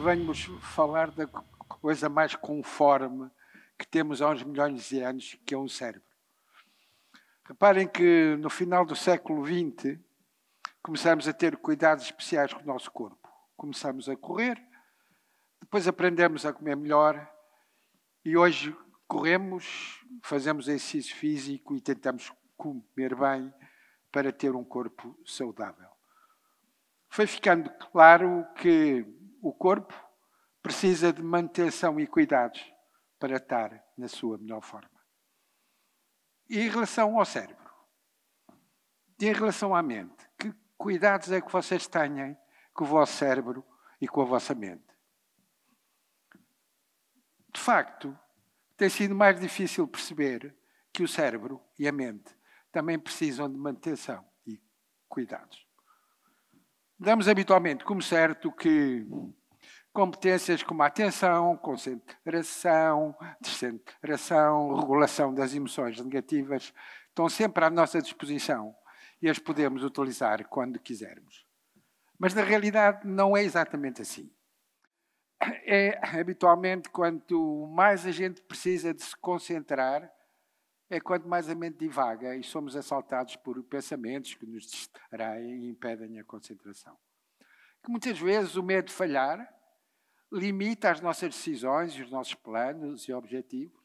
venho-vos falar da coisa mais conforme que temos há uns milhões de anos, que é um cérebro. Reparem que no final do século XX começamos a ter cuidados especiais com o nosso corpo. Começamos a correr, depois aprendemos a comer melhor e hoje corremos, fazemos exercício físico e tentamos comer bem para ter um corpo saudável. Foi ficando claro que o corpo precisa de manutenção e cuidados para estar na sua melhor forma. E em relação ao cérebro? E em relação à mente? Que cuidados é que vocês têm com o vosso cérebro e com a vossa mente? De facto, tem sido mais difícil perceber que o cérebro e a mente também precisam de manutenção e cuidados. Damos habitualmente como certo que Competências como atenção, concentração, descentração, regulação das emoções negativas, estão sempre à nossa disposição e as podemos utilizar quando quisermos. Mas na realidade não é exatamente assim. É habitualmente quanto mais a gente precisa de se concentrar, é quanto mais a mente divaga e somos assaltados por pensamentos que nos distraem e impedem a concentração. Que muitas vezes o medo de falhar limita as nossas decisões, os nossos planos e objetivos,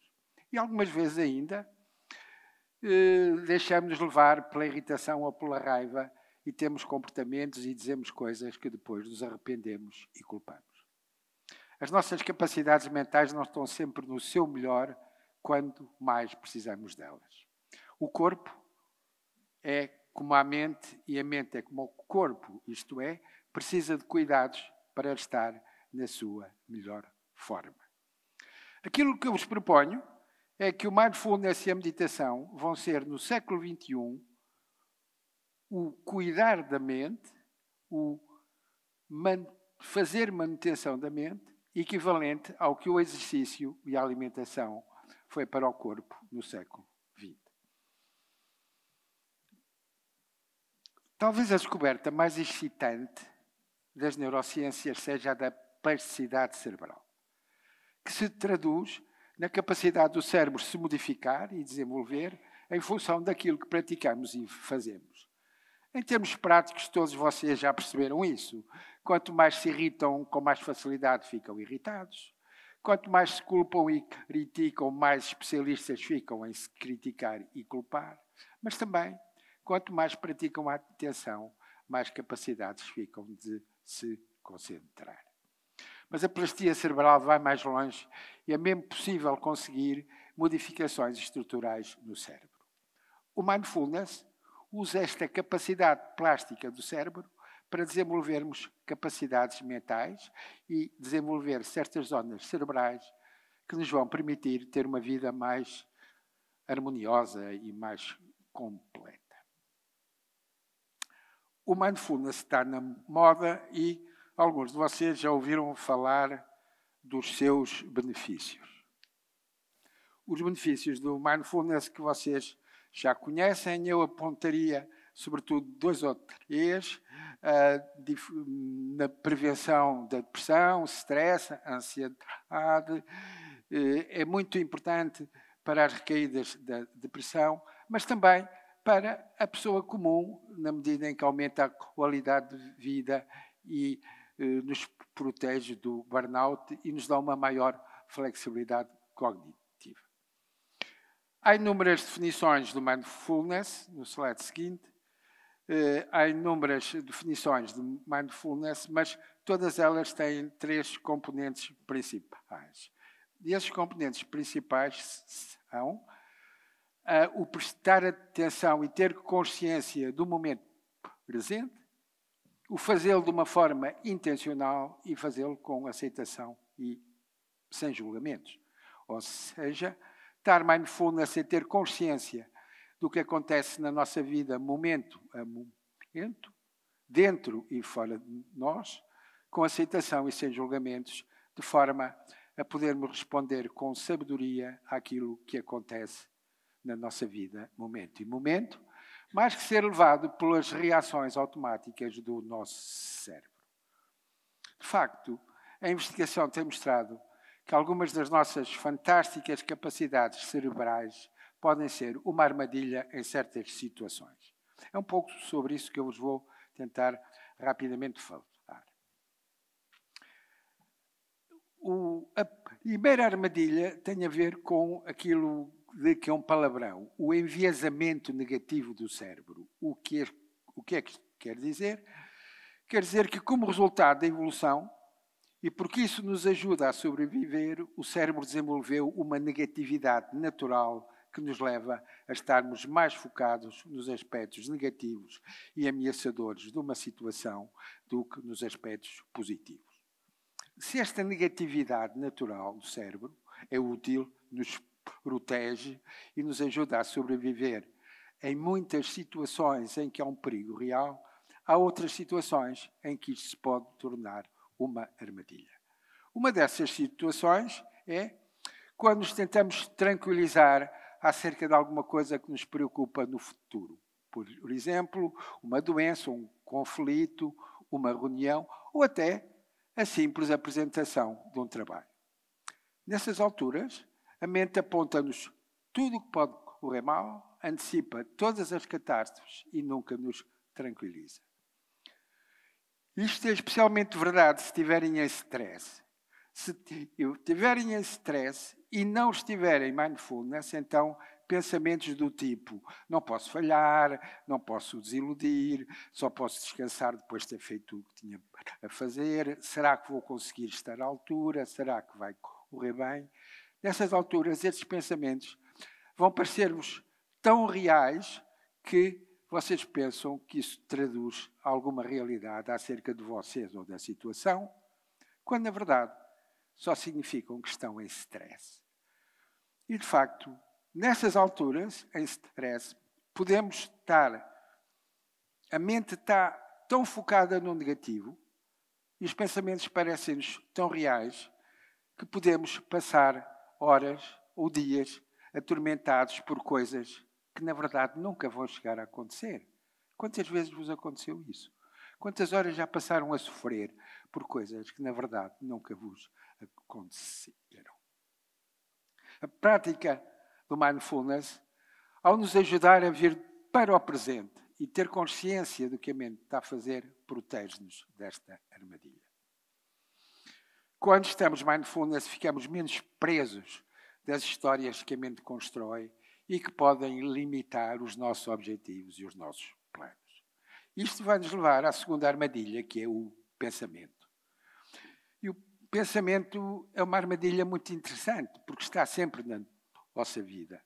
e algumas vezes ainda eh, deixamos-nos levar pela irritação ou pela raiva e temos comportamentos e dizemos coisas que depois nos arrependemos e culpamos. As nossas capacidades mentais não estão sempre no seu melhor quando mais precisamos delas. O corpo é como a mente e a mente é como o corpo, isto é, precisa de cuidados para estar na sua melhor forma. Aquilo que eu vos proponho é que o mindfulness e a meditação vão ser, no século XXI, o cuidar da mente, o man fazer manutenção da mente, equivalente ao que o exercício e a alimentação foi para o corpo no século XX. Talvez a descoberta mais excitante das neurociências seja a da plasticidade cerebral, que se traduz na capacidade do cérebro se modificar e desenvolver em função daquilo que praticamos e fazemos. Em termos práticos, todos vocês já perceberam isso. Quanto mais se irritam, com mais facilidade ficam irritados. Quanto mais se culpam e criticam, mais especialistas ficam em se criticar e culpar. Mas também, quanto mais praticam a atenção, mais capacidades ficam de se concentrar. Mas a plastia cerebral vai mais longe e é mesmo possível conseguir modificações estruturais no cérebro. O mindfulness usa esta capacidade plástica do cérebro para desenvolvermos capacidades mentais e desenvolver certas zonas cerebrais que nos vão permitir ter uma vida mais harmoniosa e mais completa. O mindfulness está na moda e Alguns de vocês já ouviram falar dos seus benefícios. Os benefícios do mindfulness que vocês já conhecem, eu apontaria sobretudo dois ou três, ah, na prevenção da depressão, stress, ansiedade. Eh, é muito importante para as recaídas da depressão, mas também para a pessoa comum, na medida em que aumenta a qualidade de vida e eh, nos protege do burnout e nos dá uma maior flexibilidade cognitiva. Há inúmeras definições do mindfulness, no slide seguinte, eh, há inúmeras definições de mindfulness, mas todas elas têm três componentes principais. E esses componentes principais são eh, o prestar atenção e ter consciência do momento presente, o fazê-lo de uma forma intencional e fazê-lo com aceitação e sem julgamentos. Ou seja, estar mindfulness é ter consciência do que acontece na nossa vida, momento a momento, dentro e fora de nós, com aceitação e sem julgamentos, de forma a podermos responder com sabedoria àquilo que acontece na nossa vida, momento e momento, mais que ser levado pelas reações automáticas do nosso cérebro. De facto, a investigação tem mostrado que algumas das nossas fantásticas capacidades cerebrais podem ser uma armadilha em certas situações. É um pouco sobre isso que eu vos vou tentar rapidamente falar. O, a primeira armadilha tem a ver com aquilo de que é um palavrão, o enviesamento negativo do cérebro. O que é, o que, é que quer dizer? Quer dizer que, como resultado da evolução, e porque isso nos ajuda a sobreviver, o cérebro desenvolveu uma negatividade natural que nos leva a estarmos mais focados nos aspectos negativos e ameaçadores de uma situação do que nos aspectos positivos. Se esta negatividade natural do cérebro é útil, nos protege e nos ajuda a sobreviver em muitas situações em que há um perigo real, há outras situações em que isto se pode tornar uma armadilha. Uma dessas situações é quando nos tentamos tranquilizar acerca de alguma coisa que nos preocupa no futuro. Por exemplo, uma doença, um conflito, uma reunião ou até a simples apresentação de um trabalho. Nessas alturas, a mente aponta-nos tudo o que pode correr mal, antecipa todas as catástrofes e nunca nos tranquiliza. Isto é especialmente verdade se estiverem em stress. Se estiverem em stress e não estiverem mindfulness, então pensamentos do tipo: não posso falhar, não posso desiludir, só posso descansar depois de ter feito o que tinha a fazer, será que vou conseguir estar à altura, será que vai correr bem? nessas alturas, esses pensamentos vão parecer-vos tão reais que vocês pensam que isso traduz alguma realidade acerca de vocês ou da situação, quando na verdade só significam que estão em stress. E de facto, nessas alturas, em stress, podemos estar. A mente está tão focada no negativo e os pensamentos parecem-nos tão reais que podemos passar horas ou dias atormentados por coisas que, na verdade, nunca vão chegar a acontecer. Quantas vezes vos aconteceu isso? Quantas horas já passaram a sofrer por coisas que, na verdade, nunca vos aconteceram? A prática do mindfulness, ao nos ajudar a vir para o presente e ter consciência do que a mente está a fazer, protege-nos desta armadilha. Quando estamos mindfulness, ficamos menos presos das histórias que a mente constrói e que podem limitar os nossos objetivos e os nossos planos. Isto vai nos levar à segunda armadilha, que é o pensamento. E o pensamento é uma armadilha muito interessante, porque está sempre na nossa vida.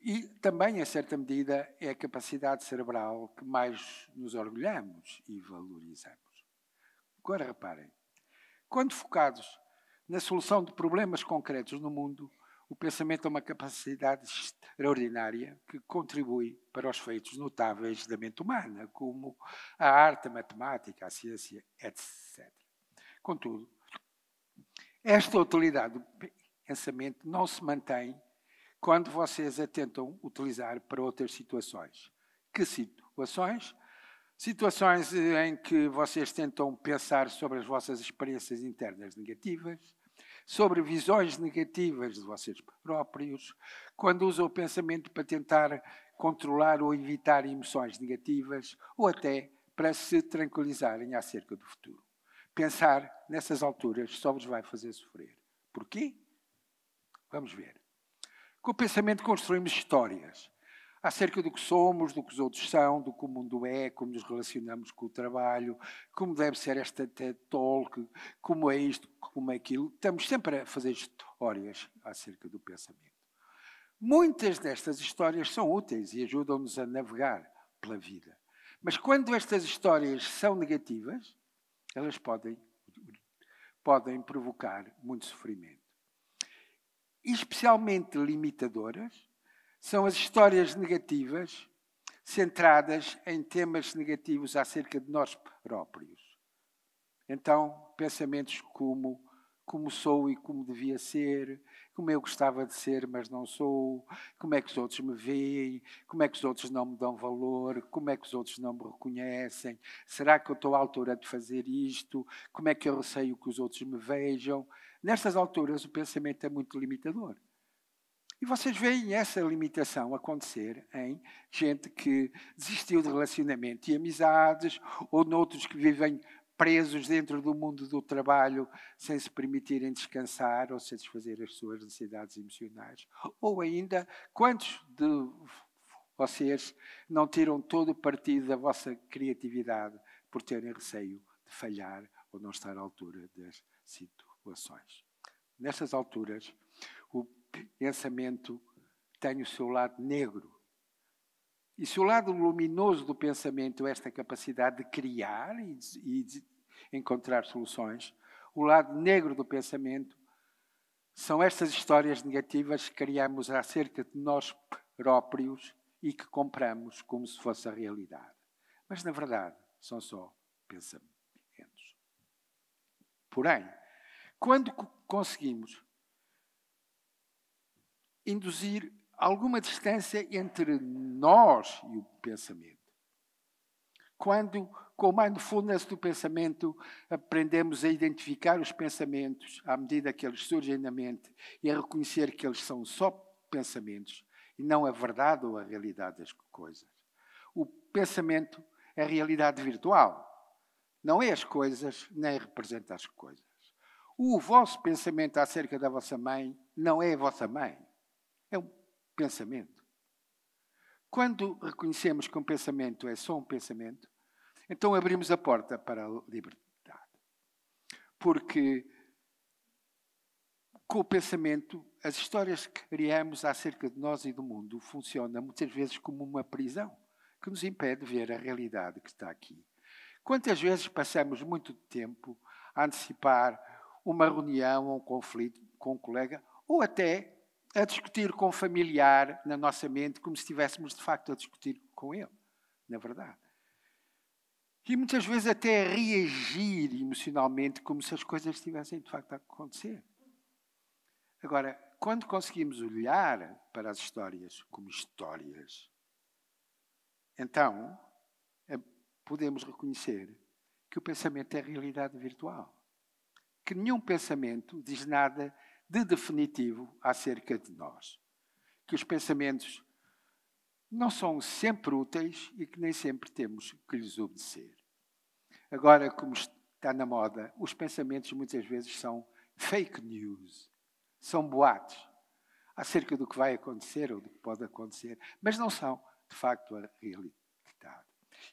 E também, em certa medida, é a capacidade cerebral que mais nos orgulhamos e valorizamos. Agora reparem, quando focados na solução de problemas concretos no mundo, o pensamento é uma capacidade extraordinária que contribui para os feitos notáveis da mente humana, como a arte, a matemática, a ciência, etc. Contudo, esta utilidade do pensamento não se mantém quando vocês a tentam utilizar para outras situações. Que situações? Situações em que vocês tentam pensar sobre as vossas experiências internas negativas, sobre visões negativas de vocês próprios, quando usam o pensamento para tentar controlar ou evitar emoções negativas ou até para se tranquilizarem acerca do futuro. Pensar nessas alturas só vos vai fazer sofrer. Porquê? Vamos ver. Com o pensamento construímos histórias, acerca do que somos, do que os outros são, do que o mundo é, como nos relacionamos com o trabalho, como deve ser esta TED Talk, como é isto, como é aquilo. Estamos sempre a fazer histórias acerca do pensamento. Muitas destas histórias são úteis e ajudam-nos a navegar pela vida. Mas quando estas histórias são negativas, elas podem, podem provocar muito sofrimento. E especialmente limitadoras, são as histórias negativas centradas em temas negativos acerca de nós próprios. Então, pensamentos como como sou e como devia ser, como eu gostava de ser, mas não sou, como é que os outros me veem, como é que os outros não me dão valor, como é que os outros não me reconhecem, será que eu estou à altura de fazer isto, como é que eu receio que os outros me vejam. Nestas alturas, o pensamento é muito limitador. E vocês veem essa limitação acontecer em gente que desistiu de relacionamento e amizades, ou noutros que vivem presos dentro do mundo do trabalho sem se permitirem descansar ou satisfazer as suas necessidades emocionais. Ou ainda, quantos de vocês não tiram todo o partido da vossa criatividade por terem receio de falhar ou não estar à altura das situações? Nestas alturas, pensamento tem o seu lado negro. E se o lado luminoso do pensamento é esta capacidade de criar e de, e de encontrar soluções, o lado negro do pensamento são estas histórias negativas que criamos acerca de nós próprios e que compramos como se fosse a realidade. Mas, na verdade, são só pensamentos. Porém, quando conseguimos induzir alguma distância entre nós e o pensamento. Quando, com o mindfulness do pensamento, aprendemos a identificar os pensamentos à medida que eles surgem na mente e a reconhecer que eles são só pensamentos e não a verdade ou a realidade das coisas. O pensamento é a realidade virtual, não é as coisas, nem representa as coisas. O vosso pensamento acerca da vossa mãe não é a vossa mãe é um pensamento. Quando reconhecemos que um pensamento é só um pensamento, então abrimos a porta para a liberdade. Porque com o pensamento, as histórias que criamos acerca de nós e do mundo funcionam muitas vezes como uma prisão que nos impede de ver a realidade que está aqui. Quantas vezes passamos muito tempo a antecipar uma reunião, ou um conflito com um colega, ou até a discutir com o familiar na nossa mente, como se estivéssemos de facto a discutir com ele, na verdade. E muitas vezes até a reagir emocionalmente como se as coisas estivessem de facto a acontecer. Agora, quando conseguimos olhar para as histórias como histórias, então eh, podemos reconhecer que o pensamento é realidade virtual. Que nenhum pensamento diz nada de definitivo acerca de nós. Que os pensamentos não são sempre úteis e que nem sempre temos que lhes obedecer. Agora, como está na moda, os pensamentos muitas vezes são fake news, são boatos acerca do que vai acontecer ou do que pode acontecer, mas não são, de facto, a realidade.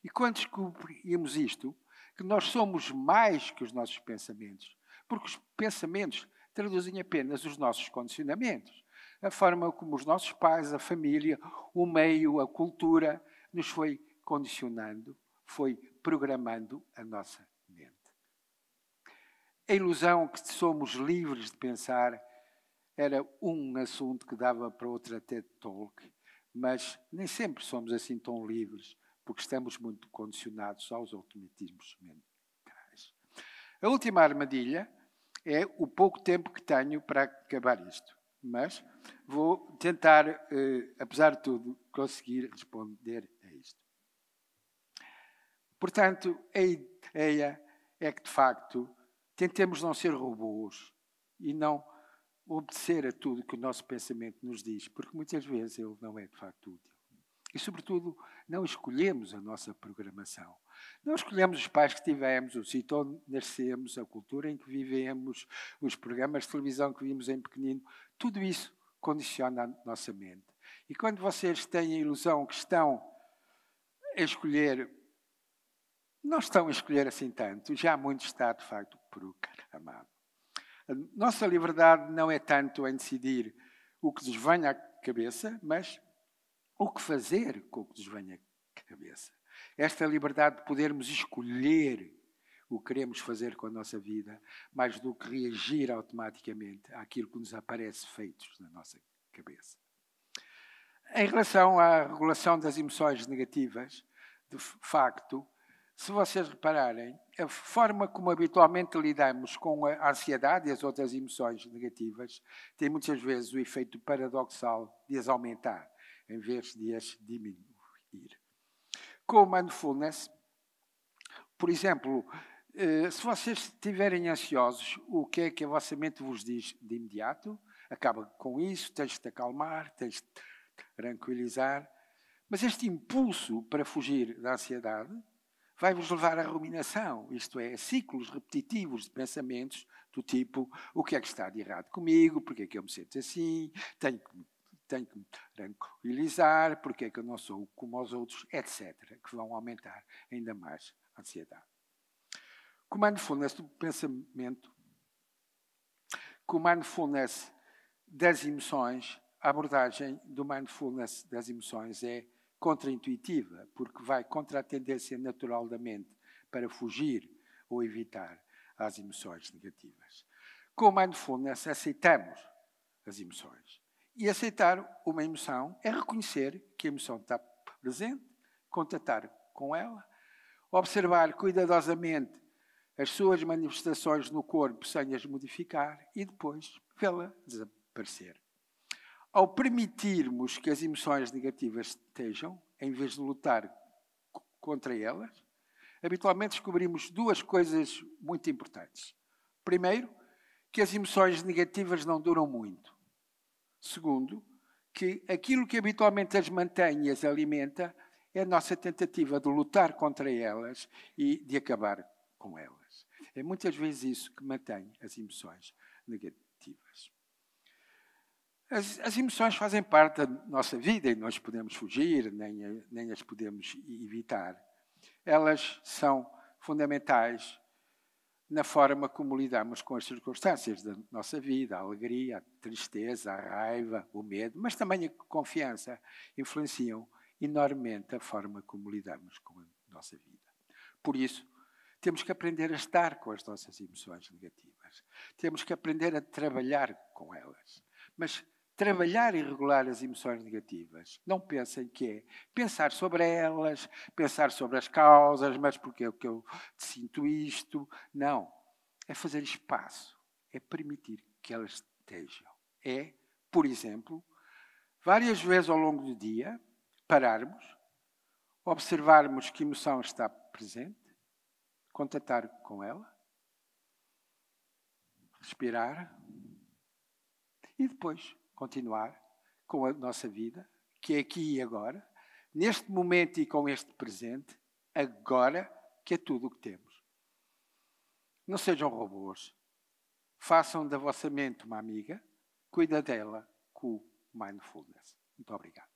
E quando descobrimos isto, que nós somos mais que os nossos pensamentos, porque os pensamentos traduzem apenas os nossos condicionamentos. A forma como os nossos pais, a família, o meio, a cultura nos foi condicionando, foi programando a nossa mente. A ilusão que somos livres de pensar era um assunto que dava para outra TED Talk, mas nem sempre somos assim tão livres, porque estamos muito condicionados aos automatismos mentais. A última armadilha é o pouco tempo que tenho para acabar isto. Mas vou tentar, eh, apesar de tudo, conseguir responder a isto. Portanto, a ideia é que, de facto, tentemos não ser robôs e não obedecer a tudo que o nosso pensamento nos diz, porque muitas vezes ele não é, de facto, útil. E, sobretudo, não escolhemos a nossa programação. Não escolhemos os pais que tivemos, o sítio onde nascemos, a cultura em que vivemos, os programas de televisão que vimos em pequenino. Tudo isso condiciona a nossa mente. E quando vocês têm a ilusão que estão a escolher, não estão a escolher assim tanto, já muito está, de facto, programado. A nossa liberdade não é tanto em decidir o que nos vem à cabeça, mas o que fazer com o que nos vem à cabeça. Esta liberdade de podermos escolher o que queremos fazer com a nossa vida, mais do que reagir automaticamente àquilo que nos aparece feitos na nossa cabeça. Em relação à regulação das emoções negativas, de facto, se vocês repararem, a forma como habitualmente lidamos com a ansiedade e as outras emoções negativas tem muitas vezes o efeito paradoxal de as aumentar em vez de as diminuir. Como mindfulness, é por exemplo, eh, se vocês estiverem ansiosos, o que é que a vossa mente vos diz de imediato? Acaba com isso, tens de te acalmar, tens de te tranquilizar. Mas este impulso para fugir da ansiedade vai vos levar à ruminação, isto é, a ciclos repetitivos de pensamentos do tipo: o que é que está de errado comigo? Porque é que eu me sinto assim? Tenho que me tenho que me tranquilizar, porque é que eu não sou como os outros, etc., que vão aumentar ainda mais a ansiedade. Com o mindfulness do pensamento, com o mindfulness das emoções, a abordagem do mindfulness das emoções é contraintuitiva, porque vai contra a tendência natural da mente para fugir ou evitar as emoções negativas. Com o mindfulness aceitamos as emoções e aceitar uma emoção é reconhecer que a emoção está presente, contatar com ela, observar cuidadosamente as suas manifestações no corpo sem as modificar e depois vê-la desaparecer. Ao permitirmos que as emoções negativas estejam, em vez de lutar contra elas, habitualmente descobrimos duas coisas muito importantes. Primeiro, que as emoções negativas não duram muito. Segundo, que aquilo que habitualmente as mantém e as alimenta é a nossa tentativa de lutar contra elas e de acabar com elas. É muitas vezes isso que mantém as emoções negativas. As, as emoções fazem parte da nossa vida e nós podemos fugir, nem, nem as podemos evitar. Elas são fundamentais na forma como lidamos com as circunstâncias da nossa vida, a alegria, a tristeza, a raiva, o medo, mas também a confiança, influenciam enormemente a forma como lidamos com a nossa vida. Por isso, temos que aprender a estar com as nossas emoções negativas, temos que aprender a trabalhar com elas, mas trabalhar e regular as emoções negativas. Não pensem que é pensar sobre elas, pensar sobre as causas, mas porque é que eu sinto isto. Não. É fazer espaço. É permitir que elas estejam. É, por exemplo, várias vezes ao longo do dia pararmos, observarmos que emoção está presente, contatar com ela, respirar e depois continuar com a nossa vida, que é aqui e agora, neste momento e com este presente, agora que é tudo o que temos. Não sejam robôs. Façam da vossa mente uma amiga, cuida dela com o mindfulness. Muito obrigado.